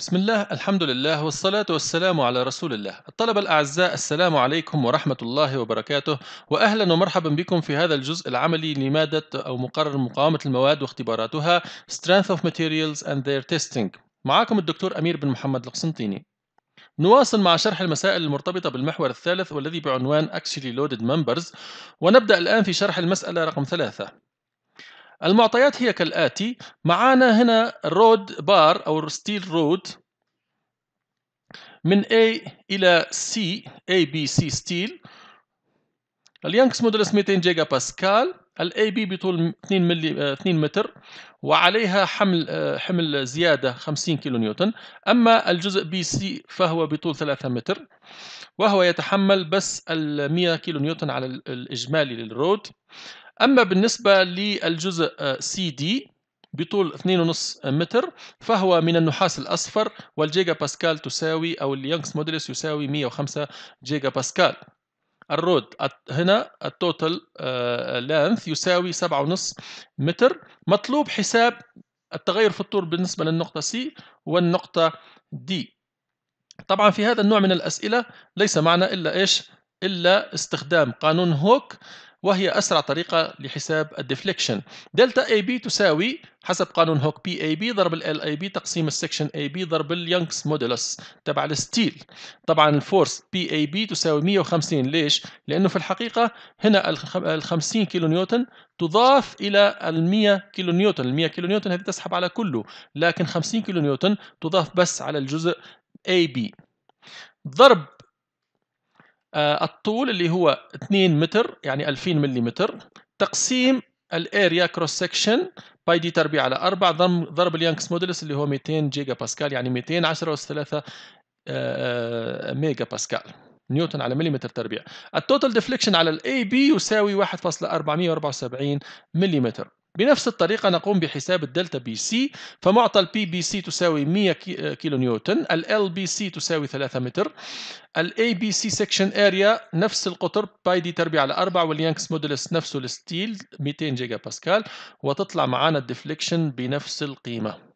بسم الله الحمد لله والصلاة والسلام على رسول الله الطلبة الأعزاء السلام عليكم ورحمة الله وبركاته وأهلا ومرحبا بكم في هذا الجزء العملي لمادة أو مقرر مقاومة المواد واختباراتها Strength of Materials and Their Testing معكم الدكتور أمير بن محمد القسنطيني نواصل مع شرح المسائل المرتبطة بالمحور الثالث والذي بعنوان Actually Loaded Members ونبدأ الآن في شرح المسألة رقم ثلاثة المعطيات هي كالآتي معانا هنا رود بار أو ستيل رود من A إلى C A B C ستيل اليانكس مودلس 200 جيجا باسكال الاي بي بطول 2 ملي 2 آه، متر وعليها حمل آه، حمل زياده 50 كيلو نيوتن اما الجزء بي سي فهو بطول 3 متر وهو يتحمل بس ال 100 كيلو نيوتن على الاجمالي للرود أما بالنسبة للجزء سي آه، دي بطول 2.5 متر فهو من النحاس الأصفر والجيجا باسكال تساوي أو اليانكس موديلس يساوي 105 جيجا باسكال الرود هنا التوتال آه، لانث يساوي 7.5 متر مطلوب حساب التغير في الطول بالنسبة للنقطة سي والنقطة دي طبعا في هذا النوع من الأسئلة ليس معنا إلا إيش إلا استخدام قانون هوك وهي أسرع طريقة لحساب الديفليكشن دلتا اي بي تساوي حسب قانون هوك بي اي بي ضرب ال اي بي تقسيم السكشن اي بي ضرب اليانكس مودولس تبع الستيل طبعا الفورس بي اي بي تساوي 150 ليش لانه في الحقيقه هنا ال 50 كيلو نيوتن تضاف الى ال 100 كيلو نيوتن ال 100 كيلو نيوتن هذه تسحب على كله لكن 50 كيلو نيوتن تضاف بس على الجزء اي بي ضرب آه، الطول اللي هو 2 متر يعني 2000 ملم تقسيم الاريا كروس سكشن باي دي تربيع على 4 ضرب اليانكس مودلس اللي هو 200 جيجا باسكال يعني 210 اس 3 ميجا باسكال نيوتن على مليمتر تربيع التوتال ديفليكشن على الاي بي يساوي 1.474 ملم بنفس الطريقة نقوم بحساب الدلتا بي سي فمعطى البي بي سي تساوي 100 كيلو نيوتن ال بي سي تساوي 3 متر الاي بي سي سكشن اريا نفس القطر باي دي تربيع على 4 واليانكس مودلس نفسه الستيل 200 جيجا باسكال وتطلع معانا الديفليكشن بنفس القيمة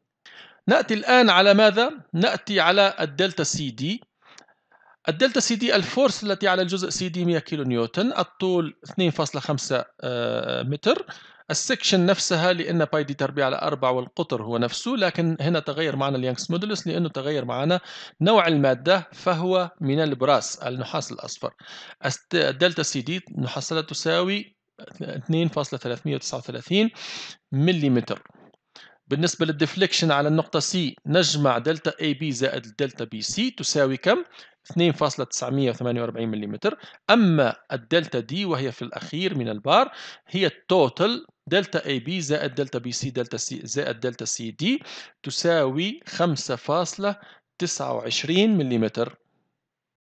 نأتي الآن على ماذا؟ نأتي على الدلتا سي دي الدلتا سي دي الفورس التي على الجزء سي دي 100 كيلو نيوتن الطول 2.5 آه، متر السكشن نفسها لان باي دي تربيع على 4 والقطر هو نفسه لكن هنا تغير معنا اليانكس مودولس لانه تغير معنا نوع الماده فهو من البراس النحاس الاصفر الدلتا سي دي نحصلها تساوي 2.339 ملم بالنسبة للديفليكشن على النقطة سي نجمع دلتا اي بي زائد دلتا بي سي تساوي كم؟ 2.948 ملم أما الدلتا دي وهي في الأخير من البار هي التوتال دلتا اي بي زائد دلتا بي سي دلتا سي زائد دلتا سي دي تساوي 5.29 ملم